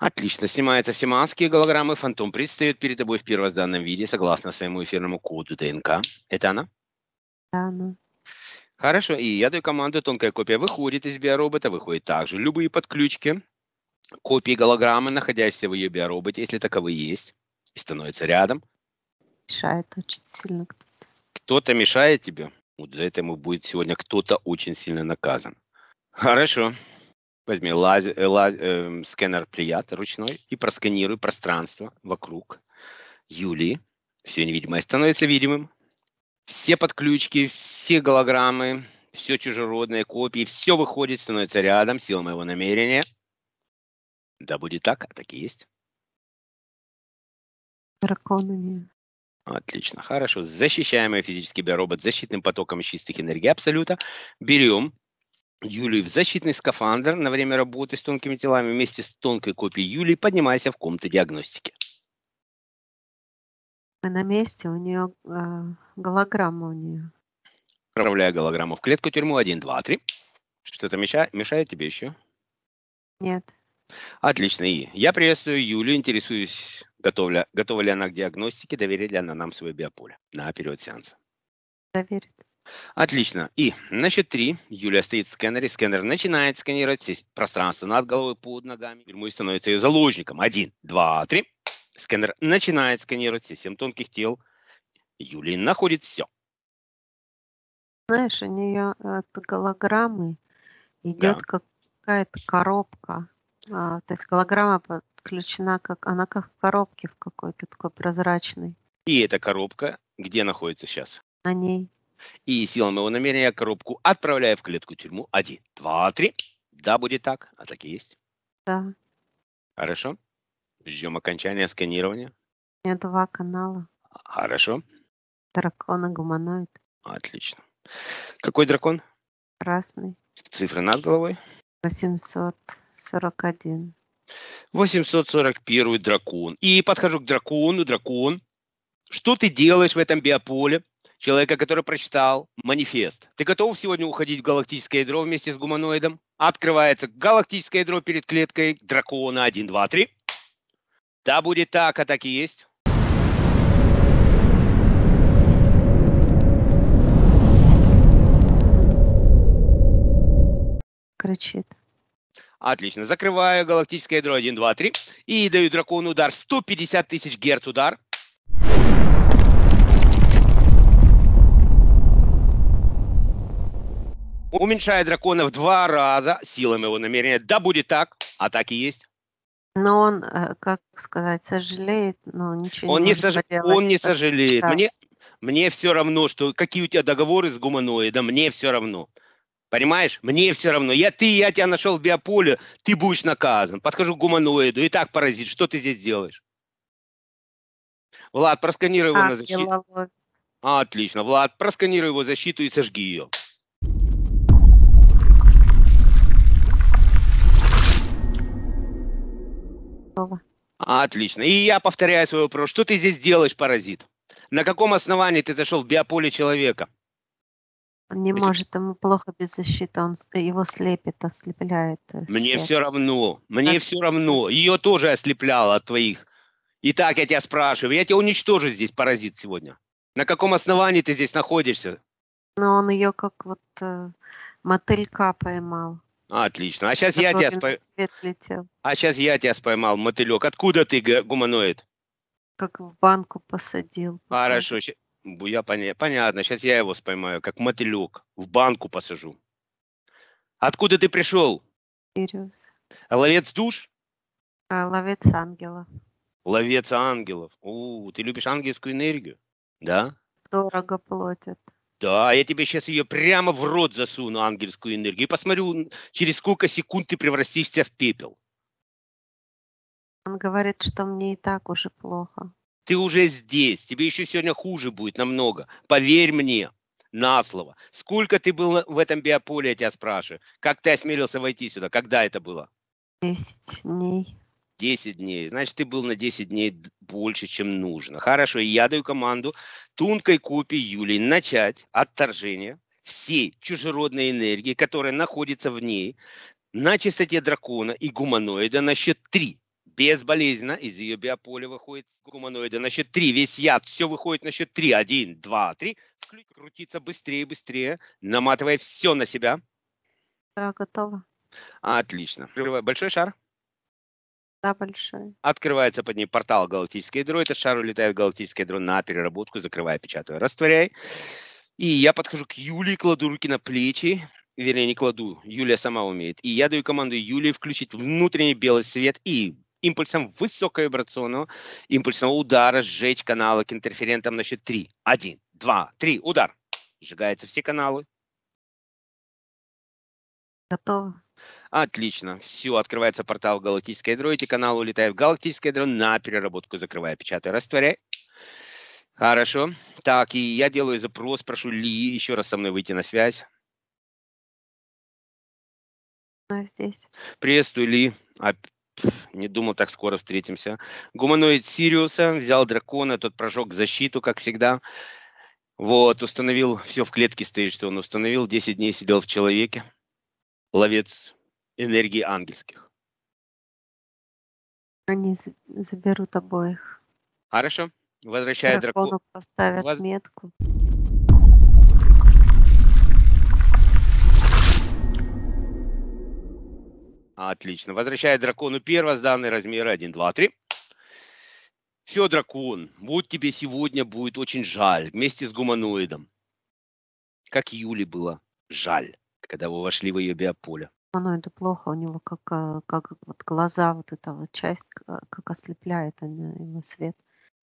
Отлично, снимаются все маски и голограммы. Фантом предстает перед тобой в первозданном виде, согласно своему эфирному коду ДНК. Это она? Да, она. Хорошо, и я даю команду, тонкая копия выходит из биоробота, выходит также любые подключки, копии голограммы, находящиеся в ее биороботе, если таковые есть, и становится рядом. Мешает очень сильно кто-то. Кто-то мешает тебе? Вот за это ему будет сегодня кто-то очень сильно наказан. Хорошо. Возьми лаз, лаз, э, э сканер прият ручной и просканируй пространство вокруг Юлии. Все невидимое становится видимым. Все подключки, все голограммы, все чужеродные копии, все выходит, становится рядом, сила моего намерения. Да будет так, а так и есть. Драконами. Отлично, хорошо. Защищаемый физический биоробот защитным потоком из чистых энергий Абсолюта. Берем Юлию в защитный скафандр на время работы с тонкими телами вместе с тонкой копией Юлии поднимайся в комнату диагностики. Мы а на месте, у нее э, а, голограмма у нее. Отправляю голограмму в клетку тюрьму один, два, три. Что-то мешает, мешает тебе еще? Нет. Отлично. И я приветствую Юлю, интересуюсь, готовля, готова ли она к диагностике, доверит ли она нам свое биополе на период сеанса. Доверит. Отлично. И на счет три Юлия стоит в сканере. Сканер начинает сканировать все пространство над головой, под ногами. Тюрьмой становится ее заложником. Один, два, три. Сканер начинает сканировать все семь тонких тел. Юлия находит все. Знаешь, у нее э, от голограммы идет да. какая-то коробка. А, то есть голограмма подключена, как она как в коробке в какой-то такой прозрачной. И эта коробка где находится сейчас? На ней. И силами его намерения коробку отправляю в клетку тюрьму. Один, два, три. Да, будет так. А так и есть. Да. Хорошо. Ждем окончания сканирования. У меня два канала. Хорошо. Дракона гуманоид. Отлично. Какой дракон? Красный. Цифры над головой? 841. 841 дракон. И подхожу к дракону. Дракон, что ты делаешь в этом биополе? человека, который прочитал манифест. Ты готов сегодня уходить в галактическое ядро вместе с гуманоидом? Открывается галактическое ядро перед клеткой дракона 1, 2, 3. Да, будет так, а так и есть. Кричит. Отлично. Закрываю галактическое ядро 1, 2, 3 и даю дракону удар. 150 тысяч герц удар. Уменьшает дракона в два раза силами его намерения. Да будет так, а так и есть. Но он, э, как сказать, сожалеет, но ничего он не, не сож... он не сожалеет. Да. Мне, мне все равно, что какие у тебя договоры с гуманоидом, мне все равно. Понимаешь? Мне все равно. Я ты, я тебя нашел в биополе, ты будешь наказан. Подхожу к гуманоиду. И так, паразит, что ты здесь делаешь? Влад, просканируй его а, на защиту. отлично. Влад, просканируй его защиту и сожги ее. готова. Отлично. И я повторяю свой вопрос. Что ты здесь делаешь, паразит? На каком основании ты зашел в биополе человека? Он не Ведь... может, ему плохо без защиты, он его слепит, ослепляет. Э, мне все равно, мне как... все равно. Ее тоже ослепляло от твоих. Итак, я тебя спрашиваю, я тебя уничтожу здесь, паразит, сегодня. На каком основании ты здесь находишься? Но он ее как вот э, мотылька поймал. Отлично. А сейчас, я тебя спой... а сейчас я тебя споймал, мотылек. Откуда ты гуманоид? Как в банку посадил. Хорошо. Я поня... Понятно. Сейчас я его споймаю, как мотылек. В банку посажу. Откуда ты пришел? Сириус. Ловец душ? А, ловец ангелов. Ловец ангелов. О, ты любишь ангельскую энергию? Да? Дорого платят. Да, я тебе сейчас ее прямо в рот засуну, ангельскую энергию, и посмотрю, через сколько секунд ты превратишься в пепел. Он говорит, что мне и так уже плохо. Ты уже здесь, тебе еще сегодня хуже будет намного. Поверь мне на слово. Сколько ты был в этом биополе, я тебя спрашиваю. Как ты осмелился войти сюда? Когда это было? Десять дней. 10 дней, значит, ты был на 10 дней больше, чем нужно. Хорошо, я даю команду Тункой копии Юлии начать отторжение всей чужеродной энергии, которая находится в ней, на чистоте дракона и гуманоида на счет 3. Безболезненно из ее биополя выходит гуманоида на счет 3. Весь яд, все выходит на счет 3. 1, 2, 3. Крутиться быстрее, быстрее, наматывая все на себя. Да, готово. Отлично. Большой шар. Да, большой. Открывается под ней портал галактической дро. этот шар улетает галактическая дро на переработку, закрывая, печатаю, растворяй. И я подхожу к Юле, кладу руки на плечи, вернее, не кладу, Юлия сама умеет. И я даю команду Юлии включить внутренний белый свет и импульсом высоковибрационного, импульсного удара сжечь каналы к интерферентам на счет 3. 1, 2, 3, удар. Сжигаются все каналы, Готово. Отлично. Все, открывается портал галактической ядро», и канал улетает в «Галактическое ядро» на переработку, закрывая, печатая, растворяй. Хорошо. Так, и я делаю запрос, прошу Ли еще раз со мной выйти на связь. Она ну, здесь. Приветствую, Ли. А, не думал, так скоро встретимся. Гуманоид Сириуса взял дракона, тот прожег защиту, как всегда. Вот, установил, все в клетке стоит, что он установил. 10 дней сидел в человеке ловец энергии ангельских. Они заберут обоих. Хорошо. Возвращает дракону. Дракон. поставят Воз... метку. Отлично. Возвращает дракону первозданный размер 1, 2, 3. Все, дракон, вот тебе сегодня будет очень жаль вместе с гуманоидом. Как Юли было жаль когда вы вошли в ее биополе. Оно это плохо, у него как, э, как вот глаза, вот эта вот часть, э, как ослепляет она его свет.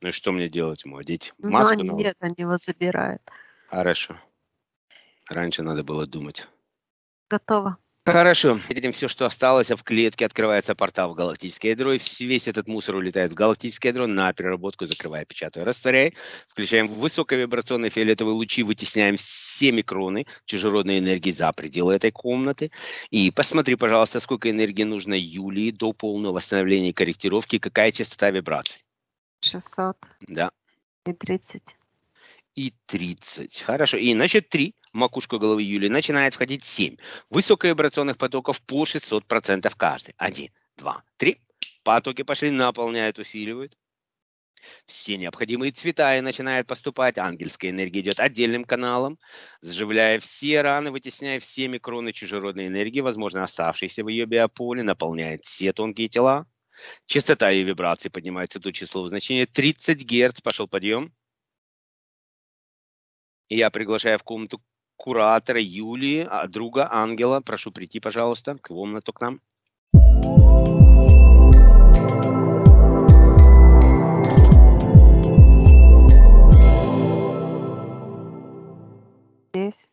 Ну и что мне делать ему? Одеть ну, маску? Ну, нет, на... они его забирают. Хорошо. Раньше надо было думать. Готово. Хорошо. Видим все, что осталось, а в клетке открывается портал в галактическое ядро, и весь этот мусор улетает в галактическое ядро на переработку, закрывая, печатая, растворяя. Включаем высоковибрационные фиолетовые лучи, вытесняем все микроны чужеродной энергии за пределы этой комнаты. И посмотри, пожалуйста, сколько энергии нужно Юлии до полного восстановления и корректировки, какая частота вибраций. 600. Да. И 30 и 30. Хорошо. И иначе 3 макушку головы Юли начинает входить 7 вибрационных потоков по 600% каждый. 1, 2, 3. Потоки пошли, наполняют, усиливают. Все необходимые цвета и начинают поступать. Ангельская энергия идет отдельным каналом, заживляя все раны, вытесняя все микроны чужеродной энергии, возможно, оставшиеся в ее биополе, наполняет все тонкие тела. Частота ее вибрации поднимается до числового значения 30 Гц. Пошел подъем. И я приглашаю в комнату куратора Юлии, а, друга Ангела. Прошу прийти, пожалуйста, к комнату к нам. Здесь.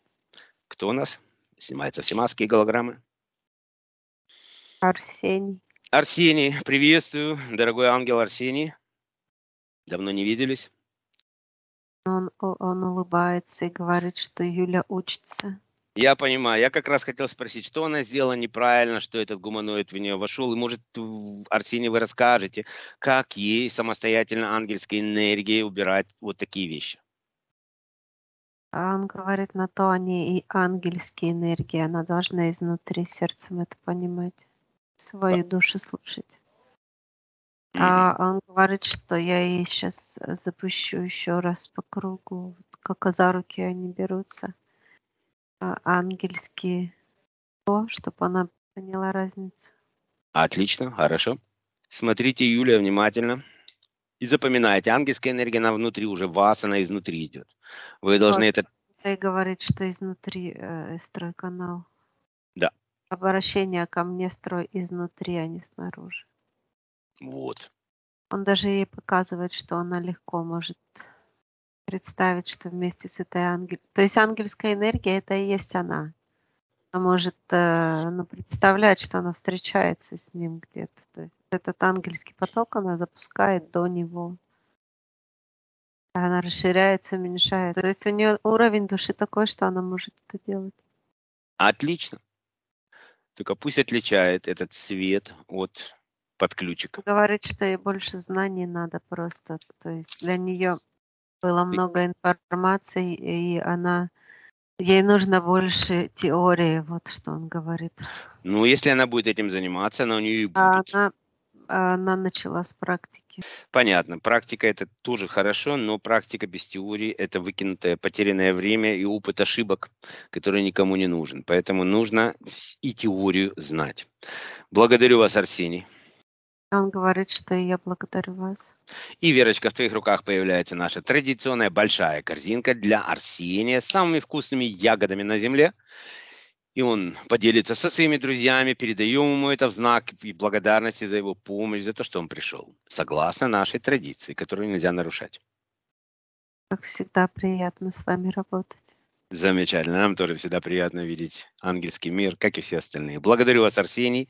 Кто у нас? Снимаются все маски и голограммы. Арсений. Арсений, приветствую, дорогой ангел Арсений. Давно не виделись. Он, он улыбается и говорит, что Юля учится. Я понимаю. Я как раз хотел спросить, что она сделала неправильно, что этот гуманоид в нее вошел. И, может, Арсений, вы расскажете, как ей самостоятельно ангельской энергией убирать вот такие вещи? А он говорит, на то они и ангельские энергии. Она должна изнутри сердцем это понимать, свою По... душу слушать. Mm-hmm. А он говорит, что я ей сейчас запущу еще раз по кругу, как за руки они берутся, а, ангельские, то, чтобы она поняла разницу. Отлично, хорошо. Смотрите, Юлия, внимательно. И запоминайте, ангельская энергия, она внутри уже вас, она изнутри идет. Вы вот. должны это... И говорит, что изнутри э, строй канал. Да. Обращение ко мне строй изнутри, а не снаружи. Вот. Он даже ей показывает, что она легко может представить, что вместе с этой ангель... То есть ангельская энергия это и есть она. Она может э, ну, представлять, что она встречается с ним где-то. То есть этот ангельский поток она запускает до него. Она расширяется, уменьшается. То есть у нее уровень души такой, что она может это делать. Отлично. Только пусть отличает этот свет от под ключик. Говорит, что ей больше знаний надо просто. То есть для нее было много информации, и она ей нужно больше теории, вот что он говорит. Ну, если она будет этим заниматься, она у нее и а будет. Она, а она начала с практики. Понятно. Практика это тоже хорошо, но практика без теории это выкинутое потерянное время и опыт ошибок, который никому не нужен. Поэтому нужно и теорию знать. Благодарю вас, Арсений. Он говорит, что я благодарю вас. И, Верочка, в твоих руках появляется наша традиционная большая корзинка для Арсения с самыми вкусными ягодами на земле. И он поделится со своими друзьями, передаем ему это в знак и благодарности за его помощь, за то, что он пришел. Согласно нашей традиции, которую нельзя нарушать. Как всегда, приятно с вами работать. Замечательно. Нам тоже всегда приятно видеть ангельский мир, как и все остальные. Благодарю вас, Арсений.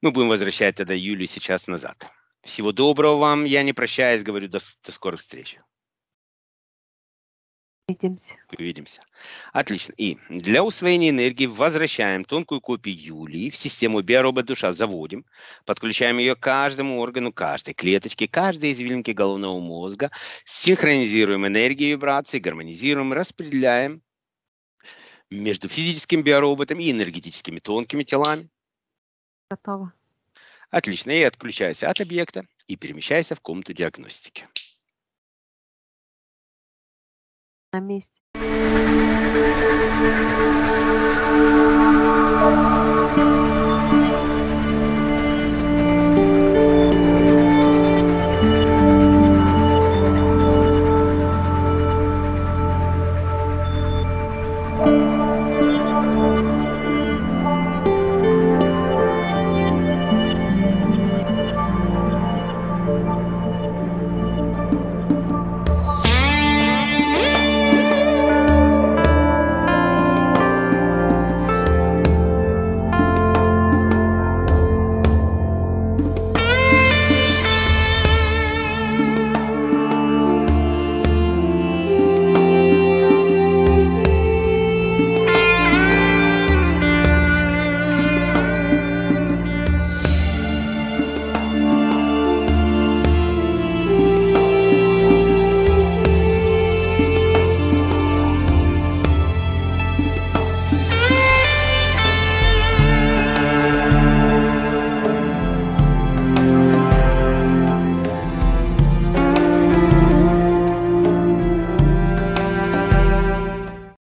Мы будем возвращать тогда Юлю сейчас назад. Всего доброго вам. Я не прощаюсь, говорю до, до скорых встреч. Увидимся. Увидимся. Отлично. И для усвоения энергии возвращаем тонкую копию Юлии в систему биоробот душа, заводим, подключаем ее к каждому органу, каждой клеточке, каждой извилинке головного мозга, синхронизируем энергию вибрации, гармонизируем, распределяем между физическим биороботом и энергетическими тонкими телами. Готово. Отлично. И отключайся от объекта и перемещайся в комнату диагностики. На месте.